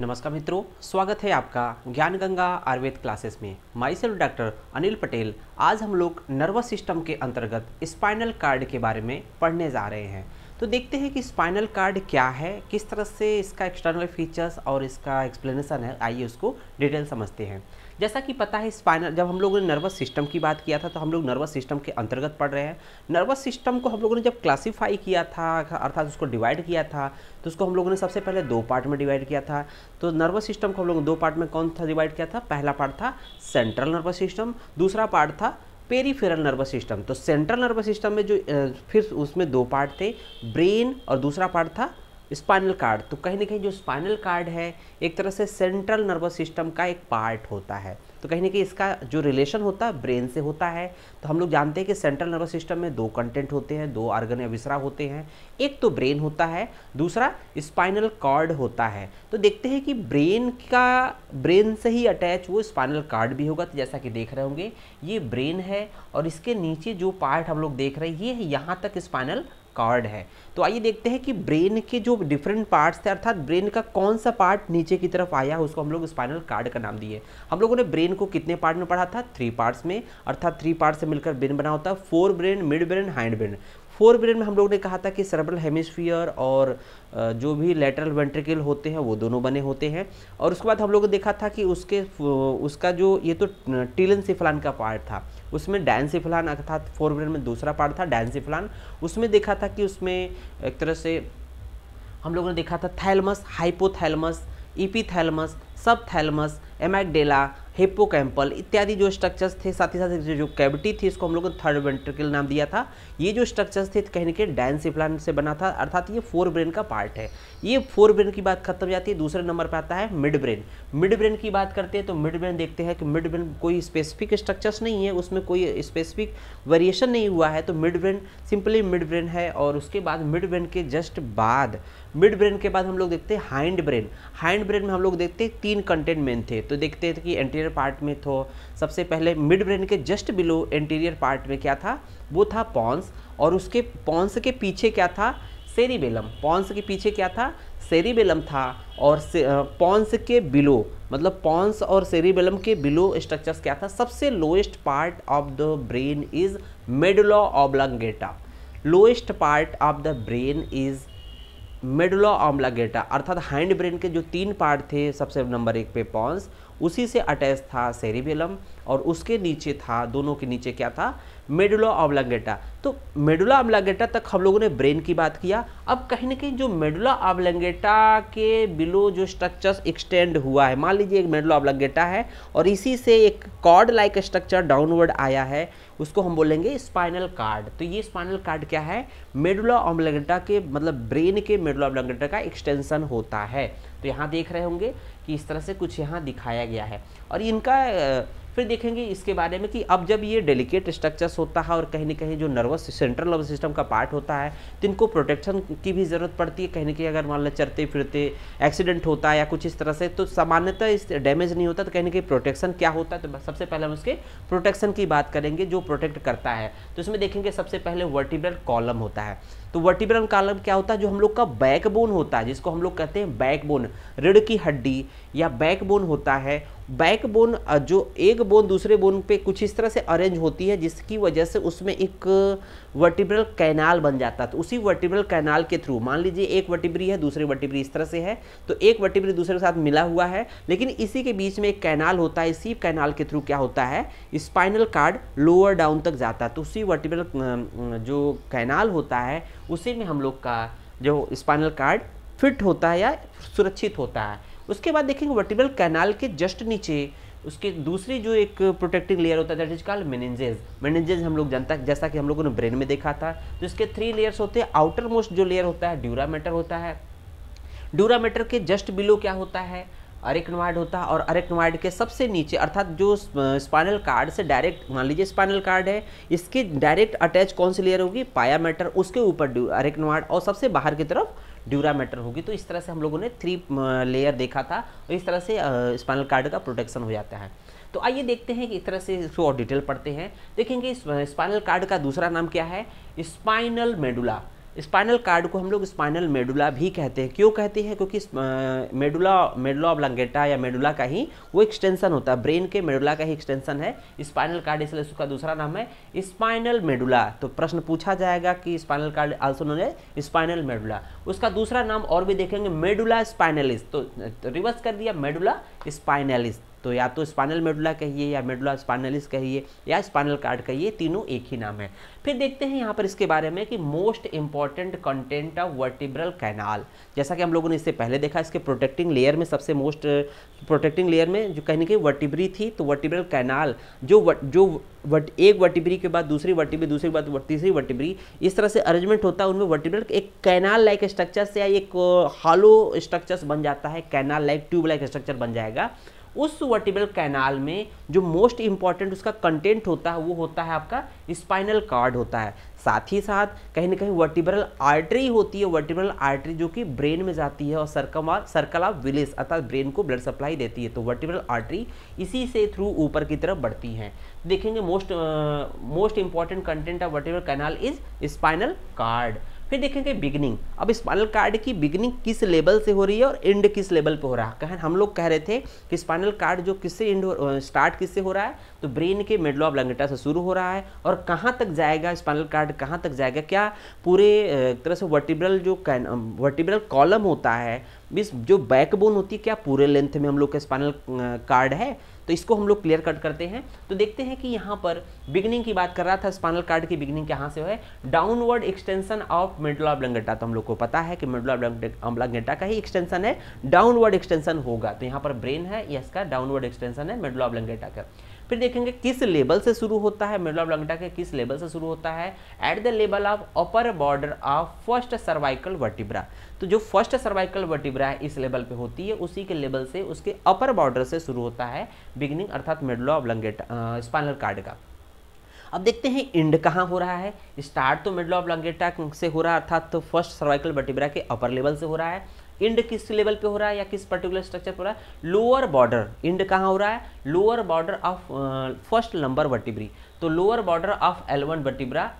नमस्कार मित्रों स्वागत है आपका ज्ञान गंगा आयुर्वेद क्लासेस में myself doctor Anil Patel आज हम लोग नर्वस सिस्टम के अंतर्गत स्पाइनल कार्ड के बारे में पढ़ने जा रहे हैं तो देखते हैं कि स्पाइनल कार्ड क्या है किस तरह से इसका एक्सटर्नल फीचर्स और इसका एक्सप्लेनेशन है आइए उसको डिटेल समझते हैं जैसा कि पता है स्पाइनल जब हम लोगों ने नर्वस सिस्टम की बात किया था तो हम लोग नर्वस सिस्टम के अंतर्गत पढ़ रहे हैं नर्वस सिस्टम को हम लोगों ने जब क्लासीफाई किया था अर्थात उसको डिवाइड किया था तो उसको हम लोगों ने सबसे पहले दो पार्ट में डिवाइड किया था तो नर्वस सिस्टम को हम लोगों ने दो पार्ट में कौन था डिवाइड किया था पहला पार्ट था सेंट्रल नर्वस सिस्टम दूसरा पार्ट था पेरीफेरल नर्वस सिस्टम तो सेंट्रल नर्वस सिस्टम में जो फिर उसमें दो पार्ट थे ब्रेन और दूसरा पार्ट था स्पाइनल कार्ड तो कहीं ना कहीं जो स्पाइनल कार्ड है एक तरह से सेंट्रल नर्वस सिस्टम का एक पार्ट होता है तो कहीं ना कहीं इसका जो रिलेशन होता है ब्रेन से होता है तो हम लोग जानते हैं कि सेंट्रल नर्वस सिस्टम में दो कंटेंट होते हैं दो आर्गन या विसरा होते हैं एक तो ब्रेन होता है दूसरा स्पाइनल कार्ड होता है तो देखते हैं कि ब्रेन का ब्रेन से ही अटैच वो स्पाइनल कार्ड भी होगा तो जैसा कि देख रहे होंगे ये ब्रेन है और इसके नीचे जो पार्ट हम लोग देख रहे हैं ये यहाँ तक स्पाइनल कार्ड है तो आइए देखते हैं कि ब्रेन के जो डिफरेंट पार्ट्स थे अर्थात ब्रेन का कौन सा पार्ट नीचे की तरफ आया उसको हम लोग स्पाइनल कार्ड का नाम दिए हम लोगों ने ब्रेन को कितने पार्ट में पढ़ा था थ्री पार्ट्स में अर्थात थ्री पार्ट से मिलकर ब्रेन बना होता है fore brain mid brain hind brain fore brain में हम लोगों ने कहा था कि सर्बल हेमिस्फीयर और जो भी लेटरल वेंट्रिकल होते हैं वो दोनों बने होते हैं और उसके बाद हम लोगों ने देखा था कि उसके उसका जो ये तो टीलन सिफलान का पार्ट था उसमें डैनसिफलान अर्थात फोर व्हीलर में दूसरा पार्ट था डैनसिफलान उसमें देखा था कि उसमें एक तरह से हम लोगों ने देखा था थैलमस हाइपोथैलमस इपीथैलमस सब थैलमस एमाइडेला हिप्पोकैम्पल इत्यादि जो स्ट्रक्चर्स थे साथ ही साथ जो कैविटी थी इसको हम लोगों ने थर्ड वेंट्रिकल नाम दिया था ये जो स्ट्रक्चर्स थे कहने के डायंसी प्लान से बना था अर्थात ये फोर ब्रेन का पार्ट है ये फोर ब्रेन की बात खत्म जाती है दूसरे नंबर पर आता है मिड ब्रेन मिड ब्रेन की बात करते हैं तो मिड ब्रेन देखते हैं कि मिड ब्रेन कोई स्पेसिफिक स्ट्रक्चर्स नहीं है उसमें कोई स्पेसिफिक वेरिएशन नहीं हुआ है तो mid brain simply mid brain है और उसके बाद मिड ब्रेन के जस्ट बाद मिड ब्रेन के बाद हम लोग देखते हैं हाइंड ब्रेन हाइंड ब्रेन में हम लोग देखते हैं तीन कंटेनमेंट थे तो देखते हैं कि एंटीरियर पार्ट में तो सबसे पहले मिड ब्रेन के जस्ट बिलो एंटीरियर पार्ट में क्या था वो था पॉन्स और उसके पॉन्स के पीछे क्या था सेरीबेलम पॉन्स के पीछे क्या था सेरीबेलम था और पॉन्स के बिलो मतलब पॉन्स और सेरीबेलम के बिलो स्ट्रक्चर्स क्या था सबसे lowest part of the brain is medulla oblongata lowest part of the brain is medulla oblongata अर्थात हैंड ब्रेन के जो तीन पार्ट थे सबसे नंबर एक पे पॉन्स उसी से अटैच था सेरिबेलम और उसके नीचे था दोनों के नीचे क्या था मेडुला ऑबलंगेटा तो मेडुला ऑम्लागेटा तक हम लोगों ने ब्रेन की बात किया अब कहीं ना कहीं जो मेडुला ऑबलंगेटा के बिलो जो स्ट्रक्चर एक्सटेंड हुआ है मान लीजिए एक मेडुला ऑबलंगेटा है और इसी से एक कॉर्ड लाइक स्ट्रक्चर डाउनवर्ड आया है उसको हम बोलेंगे स्पाइनल कार्ड तो ये स्पाइनल कार्ड क्या है मेडुला ऑमलेगेटा के मतलब ब्रेन के मेडुला ऑमलेगेटा का एक्सटेंशन होता है तो यहाँ देख रहे होंगे कि इस तरह से कुछ यहाँ दिखाया गया है और इनका फिर देखेंगे इसके बारे में कि अब जब ये डेलिकेट स्ट्रक्चर्स होता है और कहीं ना कहीं जो नर्वस सेंट्रल नर्वस सिस्टम का पार्ट होता है तो इनको प्रोटेक्शन की भी ज़रूरत पड़ती है कहीं ना कहीं अगर मान लो चरते फिरते एक्सीडेंट होता है या कुछ इस तरह से तो सामान्यतः इस डैमेज नहीं होता तो कहीं ना कहीं प्रोटेक्शन क्या होता है तो सबसे पहले हम उसके प्रोटेक्शन की बात करेंगे जो प्रोटेक्ट करता है तो इसमें देखेंगे सबसे पहले वर्टिब्रल कॉलम होता है तो वर्टिब्रल कॉलम क्या होता है जो हम लोग का बैकबोन होता है जिसको हम लोग कहते हैं बैकबोन रीढ़ की हड्डी या बैकबोन होता है बैक बोन जो एक बोन दूसरे बोन पे कुछ इस तरह से अरेंज होती है जिसकी वजह से उसमें एक वर्टिब्रल कैनाल बन जाता है तो उसी वर्टिब्रल कैनाल के थ्रू मान लीजिए एक वर्टिब्री है दूसरे वर्टिब्री इस तरह से है तो एक वर्टिब्री दूसरे के साथ मिला हुआ है लेकिन इसी के बीच में एक कैनाल होता है इसी कैनाल के थ्रू क्या होता है स्पाइनल कार्ड लोअर डाउन तक जाता है तो उसी वर्टिब्रल जो कैनाल होता है उसी में हम लोग का जो स्पाइनल कार्ड फिट होता है या सुरक्षित होता है उसके बाद देखेंगे वर्टिबल कैनाल के जस्ट नीचे उसके दूसरी जो एक प्रोटेक्टिंग लेयर होता है that is called meninges meninges हम लोग जानता है जैसा कि हम लोगों ने ब्रेन में देखा था तो इसके थ्री लेयर्स होते हैं आउटर मोस्ट जो लेयर होता है ड्यूरा मैटर होता है ड्यूरा मैटर के जस्ट बिलो क्या होता है अरेक्नोइड होता है और अरेक्नोइड के सबसे नीचे अर्थात जो स्पाइनल कार्ड से डायरेक्ट मान लीजिए स्पाइनल कार्ड है इसके डायरेक्ट अटैच कौन सी लेयर होगी पाया मैटर उसके ऊपर अरेक्नोइड और सबसे बाहर की तरफ ड्यूरा मैटर होगी तो इस तरह से हम लोगों ने थ्री लेयर देखा था और इस तरह से स्पाइनल कार्ड का प्रोटेक्शन हो जाता है तो आइए देखते हैं कि इस तरह से इसको और डिटेल पढ़ते हैं देखेंगे स्पाइनल कार्ड का दूसरा नाम क्या है स्पाइनल मेडुला स्पाइनल कार्ड को हम लोग स्पाइनल मेडुला भी कहते हैं क्यों कहते हैं क्योंकि मेडुला मेडुला ऑफ लंगेटा या मेडुला का ही वो एक्सटेंशन होता है ब्रेन के मेडुला का ही एक्सटेंशन है स्पाइनल कार्ड इसलिए उसका दूसरा नाम है स्पाइनल मेडुला तो प्रश्न पूछा जाएगा कि स्पाइनल कार्ड आल्सो नोन है स्पाइनल मेडुला उसका दूसरा नाम और भी देखेंगे मेडुला स्पाइनलिस तो, तो रिवर्स कर दिया मेडुला स्पाइनलिस तो या तो स्पाइनल मेडुला कहिए या मेडुला स्पाइनलिस कहिए या स्पाइनल कार्ड कहिए तीनों एक ही नाम है फिर देखते हैं यहाँ पर इसके बारे में कि most important content of vertebral canal जैसा कि हम लोगों ने इससे पहले देखा इसके प्रोटेक्टिंग लेयर में सबसे मोस्ट प्रोटेक्टिंग लेयर में जो कहने की वर्टिब्री थी तो वर्टिब्रल कैनाल जो वर, जो वट एक वर्टिब्री के बाद दूसरी वर्टिब्री दूसरी के बाद तीसरी वर्टिब्री इस तरह से अरेंजमेंट होता है उनमें वर्टिब्रल एक कैनाल लाइक स्ट्रक्चर से या एक हालो uh, स्ट्रक्चर्स बन जाता है canal like tube like structure बन जाएगा उस वर्टिबल कैनाल में जो मोस्ट इंपॉर्टेंट उसका कंटेंट होता है वो होता है आपका स्पाइनल कार्ड होता है साथ ही साथ कहीं ना कहीं वर्टिब्रल आर्टरी होती है वर्टिब्रल आर्टरी जो कि ब्रेन में जाती है और सर्कमा सर्कल ऑफ विलेस अर्थात ब्रेन को ब्लड सप्लाई देती है तो वर्टिब्रल आर्टरी इसी से थ्रू ऊपर की तरफ बढ़ती हैं देखेंगे most most important content of vertebral canal is spinal cord फिर देखेंगे बिगनिंग अब स्पाइनल कार्ड की बिगनिंग किस लेवल से हो रही है और एंड किस लेवल पे हो रहा है कहें हम लोग कह रहे थे कि स्पाइनल कार्ड जो किससे एंड स्टार्ट किससे हो रहा है तो ब्रेन के मिडल ऑफ लंगटा से शुरू हो रहा है और कहाँ तक जाएगा स्पाइनल कार्ड कहाँ तक जाएगा क्या पूरे तरह से वर्टिब्रल जो वर्टिब्रल कॉलम होता है मीस जो बैकबोन होती है क्या पूरे लेंथ में हम लोग का स्पाइनल कार्ड है तो इसको हम लोग क्लियर कट करते हैं तो देखते हैं कि यहाँ पर बिगनिंग की बात कर रहा था स्पाइनल कार्ड की बिगनिंग कहाँ से है downward extension of medulla oblongata तो हम लोग को पता है कि मेडुला ब्लंगटा का ही एक्सटेंशन है डाउनवर्ड एक्सटेंशन होगा तो यहाँ पर ब्रेन है इसका डाउनवर्ड एक्सटेंशन है मेडुला ब्लंगटा का फिर देखेंगे किस लेवल से शुरू होता है मिडल ऑफ लंगटा के किस लेवल से शुरू होता है at the level of upper border of first cervical vertebra तो जो फर्स्ट सर्वाइकल वर्टिब्रा है इस लेवल पे होती है उसी के लेवल से उसके अपर बॉर्डर से शुरू होता है बिगनिंग अर्थात medulla oblongata spinal cord का अब देखते हैं इंड कहाँ हो रहा है स्टार्ट तो मिडल ऑफ लंगेटा से हो रहा है अर्थात तो फर्स्ट सर्वाइकल वर्टिब्रा के अपर लेवल से हो रहा है इंड किस लेवल पे हो रहा है या किस पर्टिकुलर स्ट्रक्चर पर हो रहा है लोअर बॉर्डर इंड कहाँ हो रहा है lower border of first number vertebrae तो lower border of L one vertebra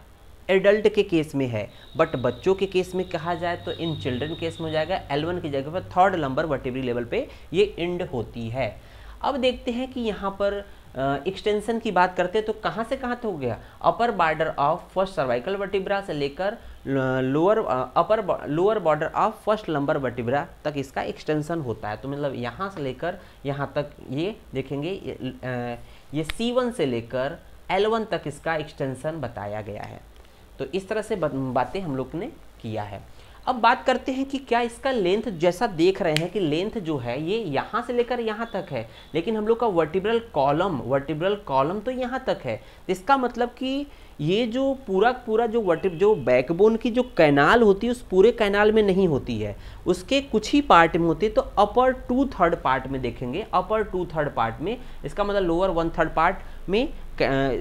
adult के केस में है बट बच्चों के केस में कहा जाए तो इन चिल्ड्रन केस में हो जाएगा एलवन की जगह पर थर्ड नंबर वर्टिब्री लेवल पर ये इंड होती है अब देखते हैं कि यहाँ पर एक्सटेंशन uh, की बात करते हैं तो कहाँ से कहाँ तक हो गया upper border of first cervical vertebra से लेकर lower upper lower border of first lumbar vertebra तक इसका एक्सटेंशन होता है तो मतलब यहाँ से लेकर यहाँ तक ये देखेंगे ये सी से लेकर एल तक इसका एक्सटेंशन बताया गया है तो इस तरह से बातें हम लोग ने किया है अब बात करते हैं कि क्या इसका लेंथ जैसा देख रहे हैं कि लेंथ जो है ये यहाँ से लेकर यहाँ तक है लेकिन हम लोग का वर्टिब्रल कॉलम वर्टिब्रल कॉलम तो यहाँ तक है इसका मतलब कि ये जो पूरा पूरा जो वट जो बैकबोन की जो कैनाल होती है उस पूरे कैनाल में नहीं होती है उसके कुछ ही पार्ट में होती है तो अपर टू थर्ड पार्ट में देखेंगे अपर टू थर्ड पार्ट में इसका मतलब लोअर वन थर्ड पार्ट में इस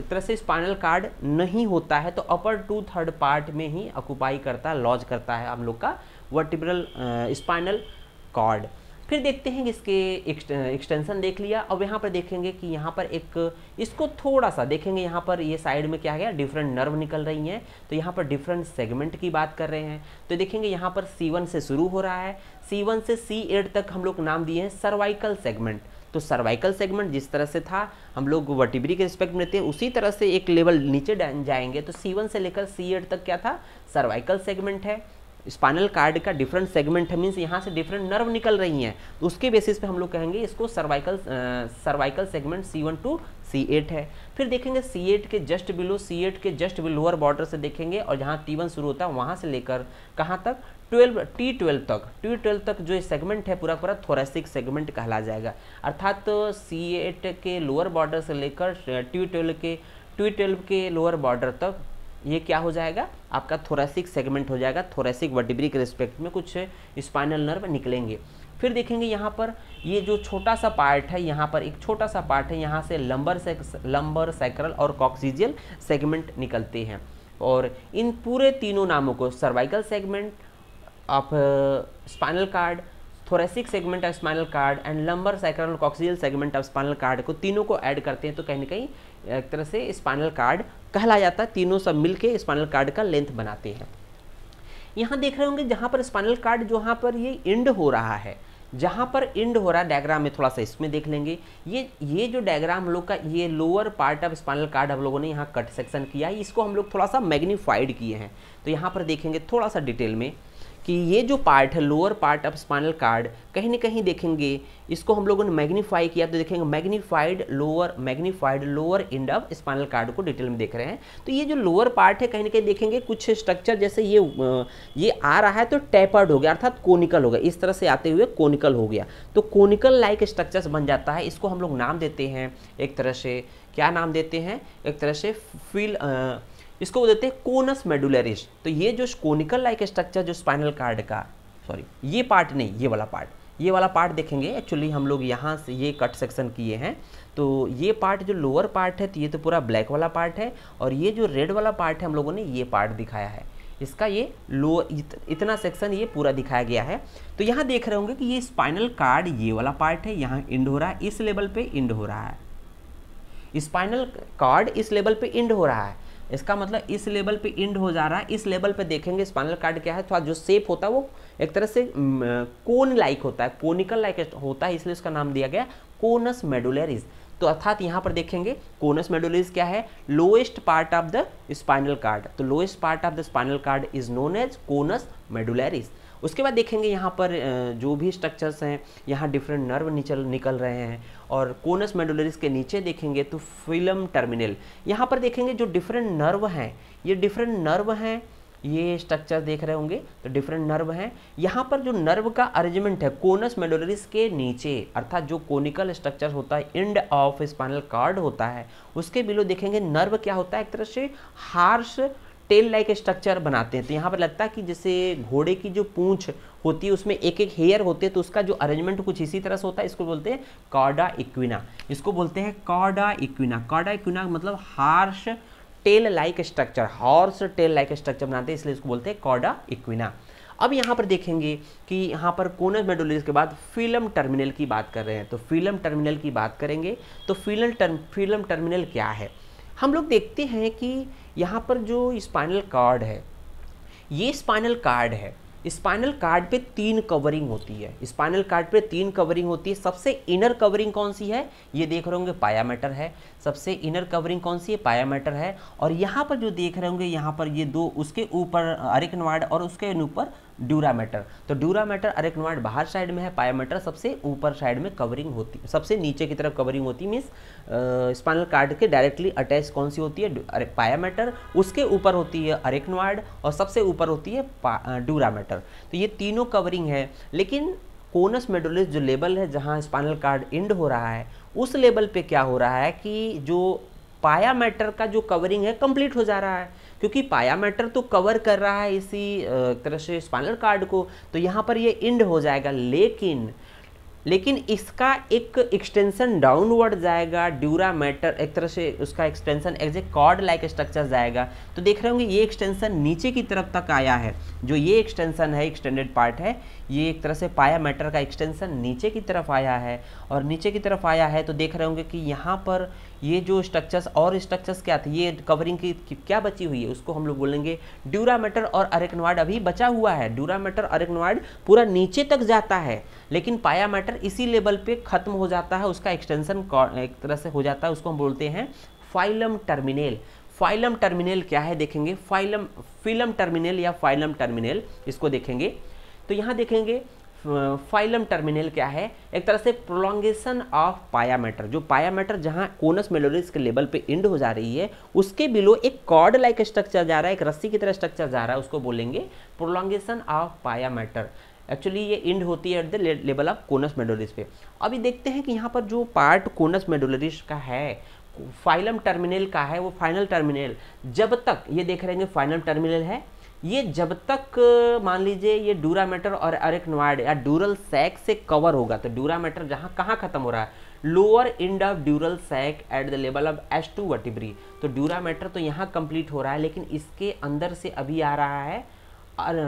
तरह से स्पाइनल कार्ड नहीं होता है तो अपर टू थर्ड पार्ट में ही अकुपाई करता है लॉज करता है हम लोग का वर्टिब्रल स्पाइनल कार्ड फिर देखते हैं इसके एक्सटेंशन देख लिया अब यहाँ पर देखेंगे कि यहाँ पर एक इसको थोड़ा सा देखेंगे यहाँ पर ये साइड में क्या गया डिफरेंट नर्व निकल रही हैं तो यहाँ पर डिफरेंट सेगमेंट की बात कर रहे हैं तो देखेंगे यहाँ पर C1 से शुरू हो रहा है C1 से सी तक हम लोग नाम दिए हैं सर्वाइकल सेगमेंट तो सर्वाइकल सेगमेंट जिस तरह से था हम लोग वटिबरी के रिस्पेक्ट में लेते हैं उसी तरह से एक लेवल नीचे जाएंगे तो सी से लेकर सी तक क्या था सर्वाइकल सेगमेंट है स्पाइनल कार्ड का डिफरेंट सेगमेंट है मीन्स यहाँ से डिफरेंट नर्व निकल रही हैं तो उसके बेसिस पे हम लोग कहेंगे इसको cervical cervical segment C one to C eight है फिर देखेंगे सी एट के जस्ट बिलो सी एट के जस्ट लोअर बॉर्डर से देखेंगे और जहाँ टी वन शुरू होता है वहाँ से लेकर कहाँ तक ट्वेल्व टी ट्वेल्व तक T12 ट्वेल्व तक जो सेगमेंट है पूरा पूरा थोरेसिक सेगमेंट कहला जाएगा अर्थात तो सी एट के लोअर बॉर्डर से लेकर टी ट्वेल्व के टी ट्वेल्व के लोअर बॉर्डर तक ये क्या हो जाएगा आपका थोरेसिक सेगमेंट हो जाएगा थोरेसिक वडिब्री के रिस्पेक्ट में कुछ स्पाइनल नर्व निकलेंगे फिर देखेंगे यहाँ पर ये जो छोटा सा पार्ट है यहाँ पर एक छोटा सा पार्ट है यहाँ से लंबर से लंबर सैक्रल और कॉक्सीजियल सेगमेंट निकलते हैं और इन पूरे तीनों नामों को cervical segment of spinal cord thoracic segment of spinal cord and lumbar sacral coccygeal segment of spinal cord को तीनों को ऐड करते हैं तो कहीं ना कहीं एक तरह से स्पाइनल कार्ड कहला जाता है तीनों सब मिल के स्पाइनल कार्ड का लेंथ बनाते हैं यहाँ देख रहे होंगे जहाँ पर स्पाइनल कार्ड जहाँ पर ये इंड हो रहा है जहाँ पर इंड हो रहा है डायग्राम में थोड़ा सा इसमें देख लेंगे ये ये जो डायग्राम हम लोग का ये lower part of spinal cord हम लोगों ने यहाँ कट सेक्शन किया है इसको हम लोग थोड़ा सा मैग्नीफाइड किए हैं तो यहाँ पर देखेंगे थोड़ा सा डिटेल में कि ये जो पार्ट है lower part of spinal cord कहीं ना कहीं देखेंगे इसको हम लोगों ने मैग्नीफाई किया तो देखेंगे magnified lower magnified lower end of spinal cord को डिटेल में देख रहे हैं तो ये जो लोअर पार्ट है कहीं ना कहीं देखेंगे कुछ स्ट्रक्चर जैसे ये ये आ रहा है तो टैपर्ड हो गया अर्थात कोनिकल हो गया इस तरह से आते हुए कोनिकल हो गया तो कोनिकल लाइक स्ट्रक्चर बन जाता है इसको हम लोग नाम देते हैं एक तरह से क्या नाम देते हैं एक तरह से फील इसको वो देते हैं कोनस मेडुलरिस तो ये जो कोनिकल लाइक स्ट्रक्चर जो स्पाइनल कार्ड का सॉरी ये पार्ट नहीं ये वाला पार्ट ये वाला पार्ट देखेंगे एक्चुअली हम लोग यहाँ से ये कट सेक्शन किए हैं तो ये पार्ट जो लोअर पार्ट है तो ये तो पूरा ब्लैक वाला पार्ट है और ये जो रेड वाला पार्ट है हम लोगों ने ये पार्ट दिखाया है इसका ये लो इत, इतना सेक्शन ये पूरा दिखाया गया है तो यहाँ देख रहे होंगे कि ये स्पाइनल कार्ड ये वाला पार्ट है यहाँ इंड हो रहा है इस लेवल पे इंड हो रहा है स्पाइनल कार्ड इस लेवल पे इंड हो रहा है इसका मतलब इस लेवल पे इंड हो जा रहा है इस लेवल पे देखेंगे स्पाइनल कार्ड क्या है थोड़ा तो जो सेप होता है वो एक तरह से कोन लाइक होता है कोनिकल लाइक होता है इसलिए उसका नाम दिया गया कोनस मेडुलरिस तो अर्थात यहाँ पर देखेंगे कोनस मेडुलरिस क्या है lowest part of the spinal cord तो lowest part of the spinal cord is known as conus medullaris उसके बाद देखेंगे यहाँ पर जो भी स्ट्रक्चर्स हैं यहाँ डिफरेंट नर्व निकल रहे हैं और कोनस मेडुलरिस के नीचे देखेंगे तो फिल्म टर्मिनल यहाँ पर देखेंगे जो डिफरेंट नर्व हैं ये डिफरेंट नर्व हैं ये स्ट्रक्चर देख रहे होंगे तो डिफरेंट नर्व हैं यहाँ पर जो नर्व का अरेंजमेंट है कोनस मेडोलरिस के नीचे अर्थात जो कोनिकल स्ट्रक्चर होता है इंड ऑफ स्पाइनल कार्ड होता है उसके बिलो देखेंगे नर्व क्या होता है एक तरह से हार्श टेल लाइक स्ट्रक्चर बनाते हैं तो यहाँ पर लगता है कि जैसे घोड़े की जो पूंछ होती है उसमें एक एक हेयर होते हैं तो उसका जो अरेंजमेंट कुछ इसी तरह से होता है इसको बोलते हैं कॉडा इक्विना इसको बोलते हैं कॉडा इक्विना कॉडा इक्विना मतलब horse tail like structure horse tail like structure बनाते हैं इसलिए इसको बोलते हैं कॉडा इक्विना अब यहाँ पर देखेंगे कि यहाँ पर कोनस मेडोलिस के बाद फिल्म टर्मिनल की बात कर रहे हैं तो फिल्म टर्मिनल की बात करेंगे तो फिल्म टर्म फिल्म टर्मिनल क्या है हम लोग देखते हैं कि यहाँ पर जो स्पाइनल कार्ड है ये स्पाइनल कार्ड है स्पाइनल कार्ड पे तीन कवरिंग होती है स्पाइनल कार्ड पे तीन कवरिंग होती है सबसे इनर कवरिंग कौन सी है ये देख रहे होंगे पायामेटर है सबसे इनर कवरिंग कौन सी है मैटर है और यहाँ पर जो देख रहे होंगे यहाँ पर ये दो उसके ऊपर अरेकनवाड और उसके ऊपर ड्यूरामेटर तो ड्यूरामेटर अरेकनवाड बाहर साइड में है पायामीटर सबसे ऊपर साइड में कवरिंग होती है सबसे नीचे की तरफ कवरिंग होती है मीन्स स्पाइनल कार्ड के डायरेक्टली अटैच कौन सी होती है मैटर उसके ऊपर होती है अरिकनवाड और सबसे ऊपर होती है ड्यूरामेटर तो ये तीनों कवरिंग है लेकिन कोनस मेडोलिस जो लेबल है जहाँ स्पाइनल कार्ड इंड हो रहा है उस लेवल पे क्या हो रहा है कि जो पाया मैटर का जो कवरिंग है कंप्लीट हो जा रहा है क्योंकि पाया मैटर तो कवर कर रहा है इसी तरह से स्पाइनल कार्ड को तो यहाँ पर ये इंड हो जाएगा लेकिन लेकिन इसका एक एक्सटेंशन डाउनवर्ड जाएगा ड्यूरा मैटर एक तरह से उसका extension as a cord like structure जाएगा तो देख रहे होंगे ये एक्सटेंशन नीचे की तरफ तक आया है जो ये एक्सटेंशन है एक्सटेंडेड पार्ट है ये एक तरह से पाया मैटर का एक्सटेंशन नीचे की तरफ आया है और नीचे की तरफ आया है तो देख रहे होंगे कि यहाँ पर ये जो स्ट्रक्चर्स और स्ट्रक्चर्स क्या थे ये कवरिंग की क्या बची हुई है उसको हम लोग बोलेंगे ड्यूरामेटर और अरेकनवाड अभी बचा हुआ है ड्यूरामेटर अरेकनवाड पूरा नीचे तक जाता है लेकिन पाया मैटर इसी लेवल पे ख़त्म हो जाता है उसका एक्सटेंसन एक तरह से हो जाता है उसको हम बोलते हैं फाइलम टर्मिनेल फाइलम टर्मिनल क्या है देखेंगे फाइलम फिलम टर्मिनल या फाइलम टर्मिनल इसको देखेंगे तो यहाँ देखेंगे फाइलम टर्मिनल क्या है एक तरह से प्रोलोंगेशन ऑफ पायामेटर जो पायामेटर जहाँ कोनस मेलोरिस के लेवल पे इंड हो जा रही है उसके बिलो एक कॉर्ड लाइक स्ट्रक्चर जा रहा है एक रस्सी की तरह स्ट्रक्चर जा रहा है उसको बोलेंगे प्रोलोंगेशन ऑफ पायामेटर एक्चुअली ये इंड होती है at the level of conus medullaris पे अभी देखते हैं कि यहाँ पर जो पार्ट कोनस मेडोलरिस का है फाइलम टर्मिनल का है वो फाइनल टर्मिनल जब तक ये देख रहे हैं फाइनल टर्मिनल है ये जब तक मान लीजिए ये डूरा मेटर और अरेक्नोइड या ड्यूरल सैक से कवर होगा तो डूरा मेटर जहाँ कहाँ खत्म हो रहा है lower end of dural sac at the level of S two vertebrae तो ड्यूरा मेटर तो यहाँ कंप्लीट हो रहा है लेकिन इसके अंदर से अभी आ रहा है और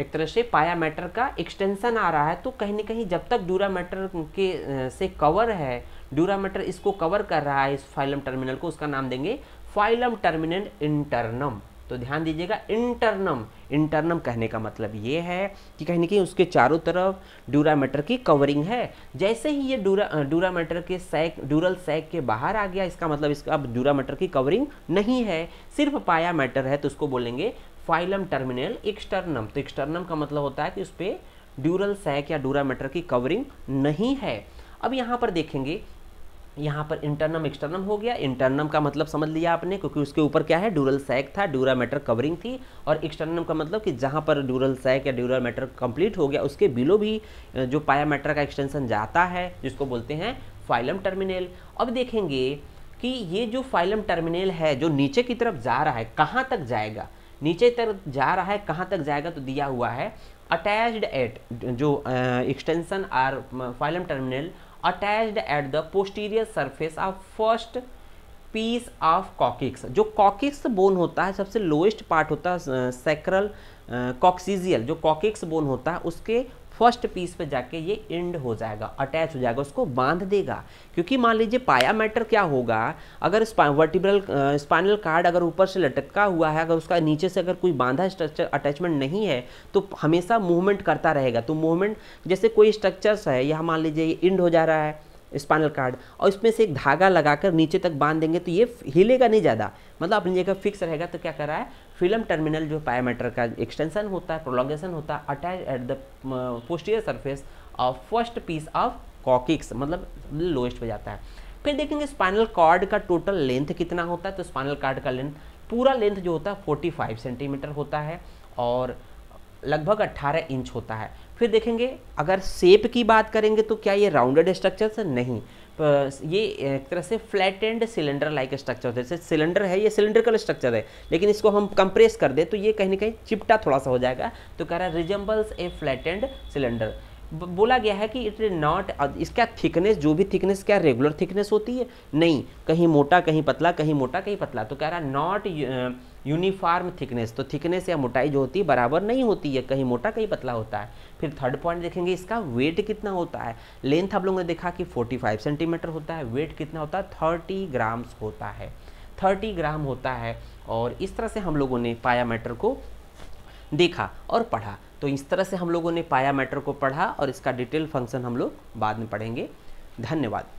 एक तरह से पाया मैटर का एक्सटेंशन आ रहा है तो कहीं ना कहीं जब तक ड्यूरा मैटर के से कवर है ड्यूरा मेटर इसको कवर कर रहा है इस फाइलम टर्मिनल को उसका नाम देंगे फाइलम टर्मिनल इंटरनम तो ध्यान दीजिएगा इंटरनम इंटरनम कहने का मतलब ये है कि कहीं ना कहीं उसके चारों तरफ डूरा मैटर की कवरिंग है जैसे ही ये डूरा डूरा मैटर के सैक डूरल सैक के बाहर आ गया इसका मतलब इसका अब डूरा मैटर की कवरिंग नहीं है सिर्फ पाया मैटर है तो उसको बोलेंगे फाइलम टर्मिनल एक्सटर्नम तो एक्सटर्नम का मतलब होता है कि उस पर ड्यूरल सैक या डूरा मैटर की कवरिंग नहीं है अब यहाँ पर देखेंगे यहाँ पर इंटरनम एक्सटर्नम हो गया इंटरनम का मतलब समझ लिया आपने क्योंकि उसके ऊपर क्या है ड्यूरल सैक था ड्यूरा मैटर कवरिंग थी और एक्सटर्नम का मतलब कि जहाँ पर ड्यूरल सैक या ड्यूरा मैटर कंप्लीट हो गया उसके बिलो भी जो पाया मैटर का एक्सटेंसन जाता है जिसको बोलते हैं फाइलम टर्मिनल अब देखेंगे कि ये जो फाइलम टर्मिनल है जो नीचे की तरफ जा रहा है कहाँ तक जाएगा नीचे तरफ जा रहा है कहाँ तक जाएगा तो दिया हुआ है अटैच्ड एट जो extension or filum terminale attached at the posterior surface of first piece of coccyx जो कॉकिक्स बोन होता है सबसे लोएस्ट पार्ट होता है सेक्रल uh, कॉक्सीजियल uh, जो कॉकिक्स बोन होता है उसके फर्स्ट पीस पे जाके ये इंड हो जाएगा अटैच हो जाएगा उसको बांध देगा क्योंकि मान लीजिए पाया मैटर क्या होगा अगर वर्टिब्रल स्पाइनल कार्ड अगर ऊपर से लटका हुआ है अगर उसका नीचे से अगर कोई बांधा स्ट्रक्चर अटैचमेंट नहीं है तो हमेशा मूवमेंट करता रहेगा तो मूवमेंट जैसे कोई स्ट्रक्चर्स है यह मान लीजिए ये इंड हो जा रहा है स्पाइनल कार्ड और इसमें से एक धागा लगाकर नीचे तक बांध देंगे तो ये हिलेगा नहीं ज़्यादा मतलब अपनी जगह फिक्स रहेगा तो क्या कर रहा है फिल्म टर्मिनल जो पायामेटर का एक्सटेंशन होता है प्रोलॉन्गेशन होता है attach at the posterior surface of first piece of coccyx मतलब लोएस्ट पे जाता है फिर देखेंगे स्पाइनल कार्ड का टोटल लेंथ कितना होता है तो स्पाइनल कार्ड का लेंथ पूरा लेंथ जो होता है फाइव सेंटीमीटर होता है और लगभग अट्ठारह इंच होता है फिर देखेंगे अगर सेप की बात करेंगे तो क्या ये राउंडेड स्ट्रक्चर नहीं ये एक तरह से flattened cylinder like structure जैसे सिलेंडर है ये सिलेंड्रिकल स्ट्रक्चर है लेकिन इसको हम कंप्रेस कर दें तो ये कहीं ना कहीं चिपटा थोड़ा सा हो जाएगा तो कह रहा है resembles a flattened cylinder बोला गया है कि इट नॉट इसका थिकनेस जो भी थिकनेस क्या रेगुलर थिकनेस होती है नहीं कहीं मोटा कहीं पतला कहीं मोटा कहीं पतला तो कह रहा है नॉट यूनिफॉर्म थिकनेस तो थिकनेस या मोटाई जो होती है बराबर नहीं होती है कहीं मोटा कहीं पतला होता है फिर थर्ड पॉइंट देखेंगे इसका वेट कितना होता है लेंथ हम लोगों ने देखा कि 45 सेंटीमीटर होता है वेट कितना होता है 30 ग्राम्स होता है 30 ग्राम होता है और इस तरह से हम लोगों ने पाया मैटर को देखा और पढ़ा तो इस तरह से हम लोगों ने पाया मैटर को पढ़ा और इसका डिटेल फंक्शन हम लोग बाद में पढ़ेंगे धन्यवाद